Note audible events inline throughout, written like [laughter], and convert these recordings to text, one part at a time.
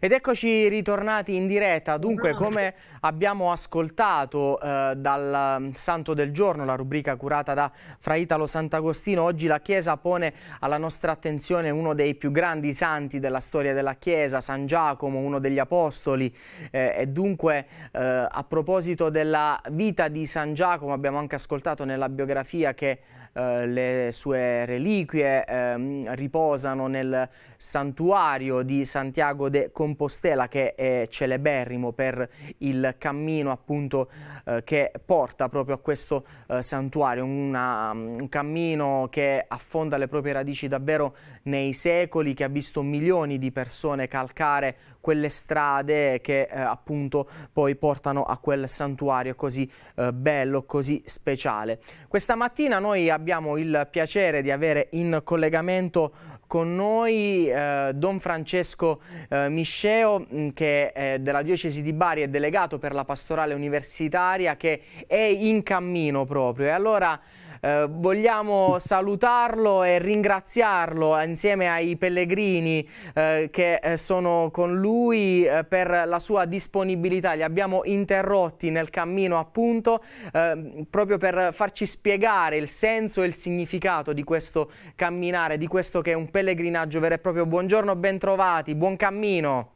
Ed eccoci ritornati in diretta. Dunque, esatto. come abbiamo ascoltato eh, dal mm, Santo del Giorno, la rubrica curata da Fra Italo Sant'Agostino, oggi la Chiesa pone alla nostra attenzione uno dei più grandi santi della storia della Chiesa, San Giacomo, uno degli Apostoli. Eh, e dunque, eh, a proposito della vita di San Giacomo, abbiamo anche ascoltato nella biografia che eh, le sue reliquie ehm, riposano nel santuario di Santiago de Compostela che è celeberrimo per il cammino appunto eh, che porta proprio a questo eh, santuario, Una, mm, un cammino che affonda le proprie radici davvero nei secoli, che ha visto milioni di persone calcare quelle strade che eh, appunto poi portano a quel santuario così eh, bello, così speciale. Questa mattina noi abbiamo abbiamo il piacere di avere in collegamento con noi eh, Don Francesco eh, Misceo mm, che è della diocesi di Bari è delegato per la pastorale universitaria che è in cammino proprio e allora eh, vogliamo salutarlo e ringraziarlo insieme ai pellegrini eh, che eh, sono con lui eh, per la sua disponibilità. Li abbiamo interrotti nel cammino appunto eh, proprio per farci spiegare il senso e il significato di questo camminare, di questo che è un pellegrinaggio vero e proprio. Buongiorno, bentrovati, buon cammino.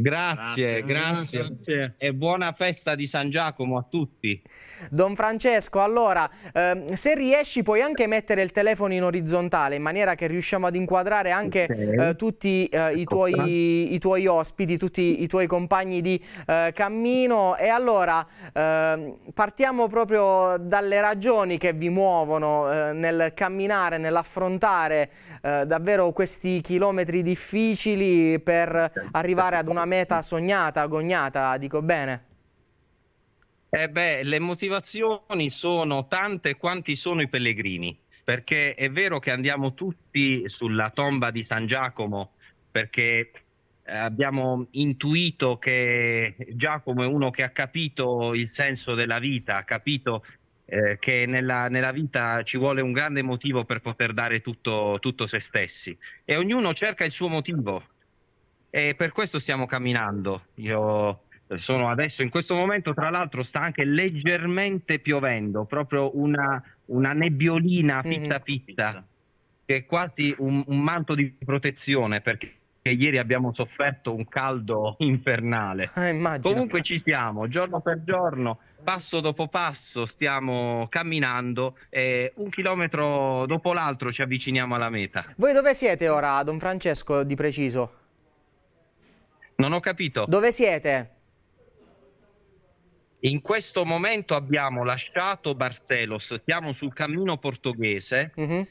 Grazie, grazie, grazie, e buona festa di San Giacomo a tutti. Don Francesco, allora, ehm, se riesci puoi anche mettere il telefono in orizzontale in maniera che riusciamo ad inquadrare anche okay. eh, tutti eh, i, ecco tuoi, i, tuoi, ospiti, tutti i tuoi compagni di eh, cammino. E allora ehm, partiamo proprio dalle ragioni che vi muovono eh, nel camminare, nell'affrontare eh, davvero questi chilometri difficili per arrivare ad una meta sognata, agognata, dico bene? Eh beh, le motivazioni sono tante quanti sono i pellegrini, perché è vero che andiamo tutti sulla tomba di San Giacomo, perché eh, abbiamo intuito che Giacomo è uno che ha capito il senso della vita, ha capito eh, che nella, nella, vita ci vuole un grande motivo per poter dare tutto, tutto se stessi e ognuno cerca il suo motivo e per questo stiamo camminando. Io eh, sono adesso in questo momento, tra l'altro, sta anche leggermente piovendo, proprio una, una nebbiolina mm. fitta fitta, che è quasi un, un manto di protezione perché ieri abbiamo sofferto un caldo [laughs] infernale. Eh, Comunque ci stiamo, giorno per giorno, passo dopo passo, stiamo camminando e un chilometro dopo l'altro ci avviciniamo alla meta. Voi dove siete ora, Don Francesco, di preciso? Non ho capito. Dove siete? In questo momento abbiamo lasciato Barcelos, siamo sul cammino portoghese. Mm-hmm.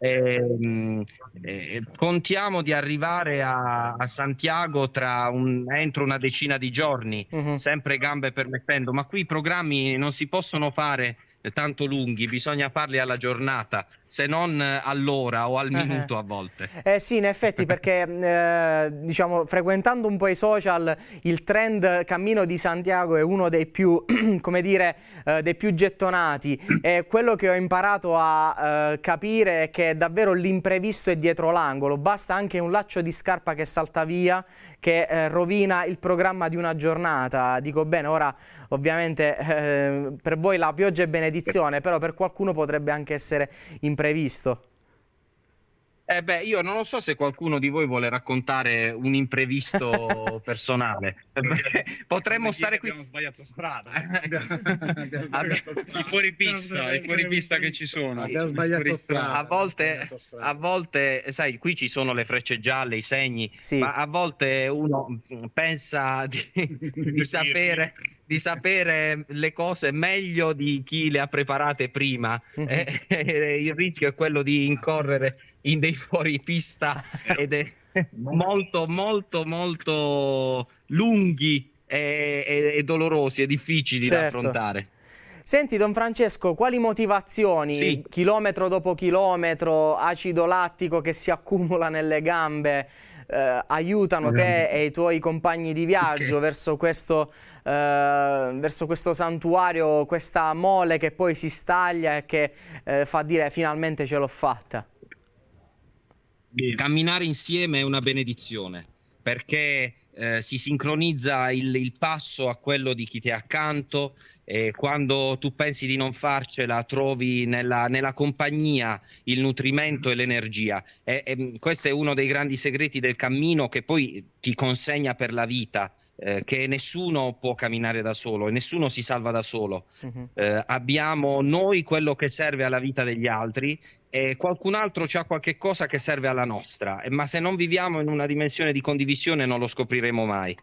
Ehm, e, eh, e, contiamo di arrivare a, a Santiago un, entro una decina di giorni, mm-hmm. sempre gambe permettendo, ma qui i programmi non si possono fare eh, tanto lunghi, bisogna farli alla giornata, se non eh, all'ora o al eh, minuto a volte. Eh sì, in effetti, perché [laughs] mm, eh, diciamo, frequentando un po' i social, il trend Cammino di Santiago è uno dei più, [clears throat] come dire, eh, dei più gettonati. E quello che ho imparato a eh, capire è che davvero l'imprevisto è dietro l'angolo, basta anche un laccio di scarpa che salta via che eh, rovina il programma di una giornata. Dico bene, ora ovviamente eh, per voi la pioggia è benedizione, però per qualcuno potrebbe anche essere imprevisto. Eh beh, io non lo so se qualcuno di voi vuole raccontare un imprevisto [laughs] personale. [laughs] potremmo stare qui. Abbiamo sbagliato strada. I fuori pista, i fuori pista che ci sono. Abbiamo sbagliato strada. A volte, a volte, sai, qui ci sono le frecce gialle, i segni, sì. ma a volte uno pensa di, [laughs] di sapere di sapere le cose meglio di chi le ha preparate prima. Mhm. Eh, il rischio è quello di incorrere in dei fuori pista [laughs] ed è molto, molto, molto lunghi e, e, e dolorosi e difficili certo. da affrontare. Senti Don Francesco, quali motivazioni, sì. chilometro dopo chilometro, acido lattico che si accumula nelle gambe, eh, aiutano te e i tuoi compagni di viaggio okay. verso, questo, eh, verso, questo, santuario, questa mole che poi si staglia e che eh, fa dire finalmente ce l'ho fatta? camminare insieme è una benedizione perché eh, si sincronizza il, il, passo a quello di chi ti è accanto e quando tu pensi di non farcela trovi nella, nella compagnia il nutrimento e l'energia. E, e questo è uno dei grandi segreti del cammino che poi ti consegna per la vita eh, che nessuno può camminare da solo e nessuno si salva da solo. Uh-huh. Eh, abbiamo noi quello che serve alla vita degli altri e qualcun altro ha qualche cosa che serve alla nostra, ma se non viviamo in una dimensione di condivisione non lo scopriremo mai.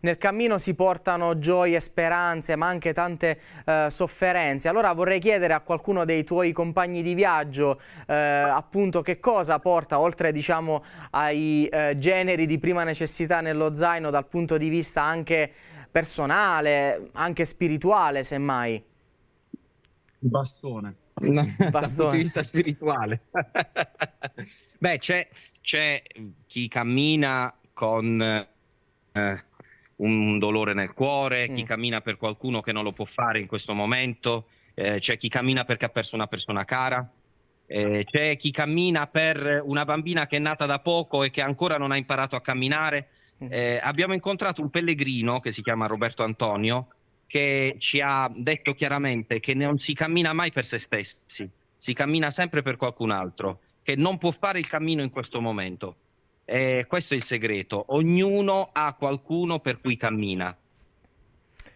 Nel cammino si portano gioie, speranze, ma anche tante eh, sofferenze. Allora vorrei chiedere a qualcuno dei tuoi compagni di viaggio eh, appunto che cosa porta, oltre diciamo, ai eh, generi di prima necessità nello zaino, dal punto di vista anche personale, anche spirituale semmai. Bastone. No, Bastone. [laughs] Dal punto di vista spirituale. [laughs] Beh, c'è chi cammina con... Eh, un dolore nel cuore, mm. chi cammina per qualcuno che non lo può fare in questo momento, eh, c'è chi cammina perché ha perso una persona cara, eh, c'è chi cammina per una bambina che è nata da poco e che ancora non ha imparato a camminare. Mm. Eh, abbiamo incontrato un pellegrino che si chiama Roberto Antonio che ci ha detto chiaramente che non si cammina mai per se stessi, si cammina sempre per qualcun altro, che non può fare il cammino in questo momento eh, questo è il segreto, ognuno ha qualcuno per cui cammina.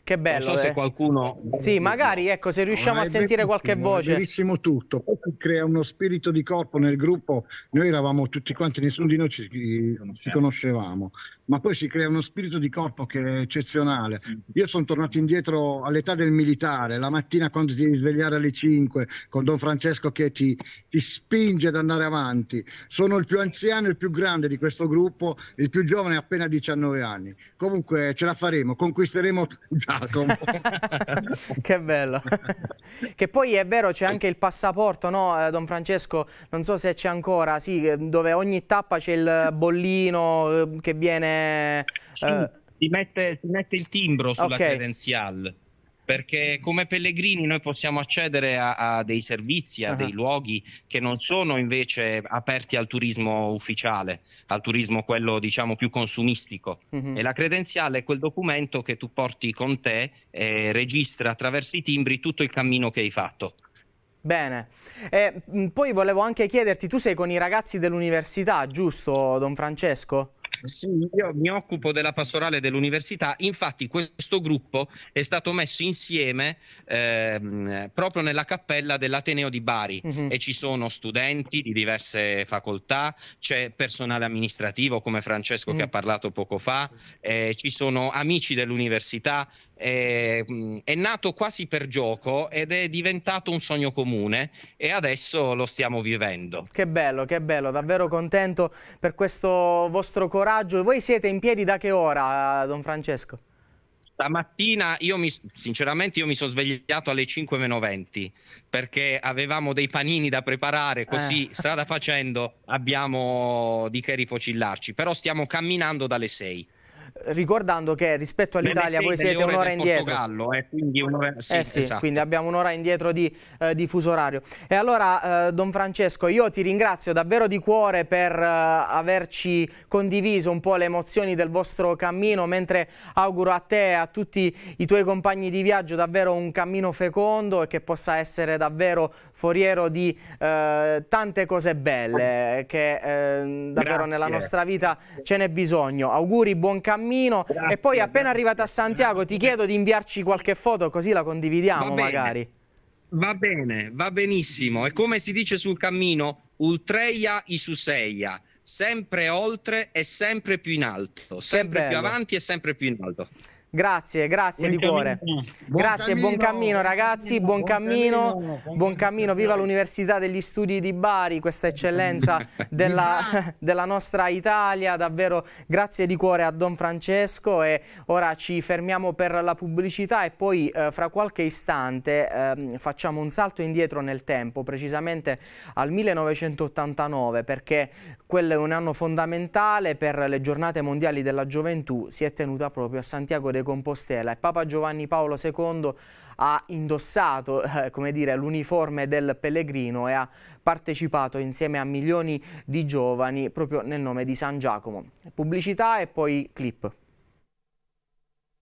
Che bello. Non so se eh. qualcuno. Sì, magari ecco, se riusciamo a sentire qualche voce. È verissimo tutto. Questo crea uno spirito di corpo nel gruppo. Noi eravamo tutti quanti, nessuno di noi ci, ci conoscevamo ma poi si crea uno spirito di corpo che è eccezionale. Io sono tornato indietro all'età del militare, la mattina quando ti devi svegliare alle 5, con Don Francesco che ti, ti spinge ad andare avanti. Sono il più anziano e il più grande di questo gruppo, il più giovane ha appena 19 anni. Comunque ce la faremo, conquisteremo [laughs] Giacomo. [laughs] che bello. [laughs] che poi è vero, c'è anche il passaporto, no, eh, Don Francesco? Non so se c'è ancora, sì, eh, dove ogni tappa c'è il bollino eh, che viene eh, sì, uh... si, mette, si, mette, il timbro sulla okay. credenzial perché come pellegrini noi possiamo accedere a, a dei servizi, a uh-huh. dei luoghi che non sono invece aperti al turismo ufficiale, al turismo quello diciamo più consumistico. Uh-huh. E la credenziale è quel documento che tu porti con te e registra attraverso i timbri tutto il cammino che hai fatto. Bene, e, mm, poi volevo anche chiederti, tu sei con i ragazzi dell'università, giusto Don Francesco? Sì, io mi occupo della pastorale dell'università, infatti questo gruppo è stato messo insieme eh, proprio nella cappella dell'Ateneo di Bari mm-hmm. e ci sono studenti di diverse facoltà, c'è personale amministrativo come Francesco mm-hmm. che ha mm. parlato poco fa, eh, ci sono amici dell'università, è, ehm, è nato quasi per gioco ed è diventato un sogno comune e adesso lo stiamo vivendo. Che bello, che bello, davvero contento per questo vostro coraggio. E voi siete in piedi da che ora, Don Francesco? Stamattina io mi, sinceramente io mi sono svegliato alle 5.20 perché avevamo dei panini da preparare, così eh. strada facendo abbiamo di che rifocillarci, però stiamo camminando dalle 6 ricordando che rispetto all'Italia voi siete un'ora indietro. Eh, quindi, un'ora... Sì, eh sì, esatto. quindi abbiamo un'ora indietro di, eh, di, fuso orario. E allora, eh, Don Francesco, io ti ringrazio davvero di cuore per eh, averci condiviso un po' le emozioni del vostro cammino, mentre auguro a te e a tutti i tuoi compagni di viaggio davvero un cammino fecondo e che possa essere davvero foriero di eh, tante cose belle che davvero Grazie. nella nostra vita ce n'è bisogno. Auguri, buon cammino cammino grazie, e poi grazie. appena arrivata a Santiago ti chiedo di inviarci qualche foto così la condividiamo magari. Va bene, va benissimo. E come si dice sul cammino, ultreia isuseia, sempre oltre e sempre più in alto, sempre più avanti e sempre più in alto. Grazie, grazie buon di cuore. Buon grazie, cammino, buon cammino ragazzi, buon cammino, cammino, buon cammino. viva l'Università degli Studi di Bari, questa eccellenza [laughs] della, della, nostra Italia, davvero grazie di cuore a Don Francesco e ora ci fermiamo per la pubblicità e poi eh, fra qualche istante eh, facciamo un salto indietro nel tempo, precisamente al 1989 perché quello è un anno fondamentale per le giornate mondiali della gioventù, si è tenuta proprio a Santiago de Compostela e Papa Giovanni Paolo II ha indossato [laughs] eh, l'uniforme del pellegrino e ha partecipato insieme a milioni di giovani proprio nel nome di San Giacomo. Pubblicità e poi clip.